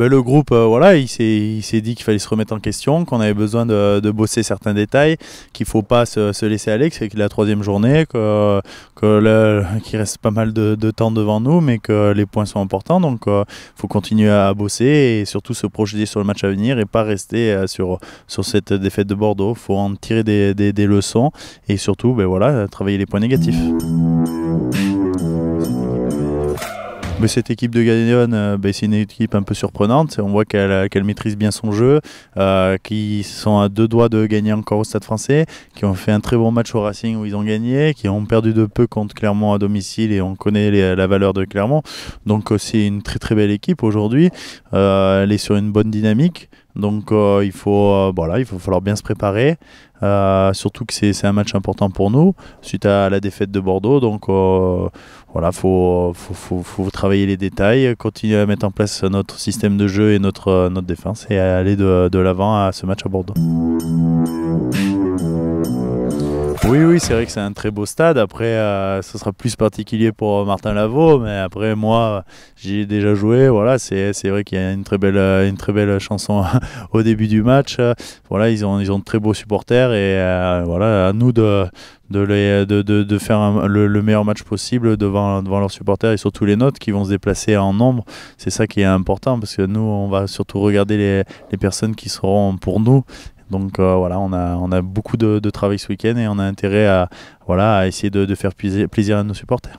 Ben, le groupe, euh, voilà, il s'est dit qu'il fallait se remettre en question, qu'on avait besoin de, bosser certains détails, qu'il ne faut pas se, laisser aller, que c'est la troisième journée, que, qu'il reste pas mal de, temps devant nous, mais que les points sont importants. Donc, il euh, faut continuer à bosser et surtout se projeter sur le match à venir et pas rester euh, sur, sur cette défaite de Bordeaux. Il faut en tirer des, des, leçons et surtout, ben, voilà, travailler les points négatifs. Mais cette équipe de Gagnon, euh, ben, c'est une équipe un peu surprenante. On voit qu'elle euh, maîtrise bien son jeu, qu'ils euh, qui sont à deux doigts de gagner encore au Stade français, qui ont fait un très bon match au Racing où ils ont gagné, qui ont perdu de peu contre Clermont à domicile et on connaît la valeur de Clermont. Donc c'est une très très belle équipe aujourd'hui. elle est sur une bonne dynamique. Donc il faut voilà, il faut falloir bien se préparer. surtout que c'est un match important pour nous suite à la défaite de Bordeaux. Donc voilà, faut, faut, faut, travailler les détails, continuer à mettre en place notre système de jeu et notre, euh, notre défense et aller de, de l'avant à ce match à Bordeaux. Oui, oui, c'est vrai que c'est un très beau stade. Après, euh, ce sera plus particulier pour Martin Lavaux, mais après, moi, j'y ai déjà joué. Voilà, c'est vrai qu'il y a une très belle, euh, une très belle chanson au début du match. Voilà, ils ont, ils de très beaux supporters et euh, voilà, à nous de, de, de, faire le, meilleur match possible devant, devant leurs supporters et surtout les notes qui vont se déplacer en nombre. C'est ça qui est important parce que nous, on va surtout regarder les, les personnes qui seront pour nous donc euh, voilà, on a, on a beaucoup de, travail ce week-end et on a intérêt à, voilà, à essayer de, de faire plaisir à nos supporters.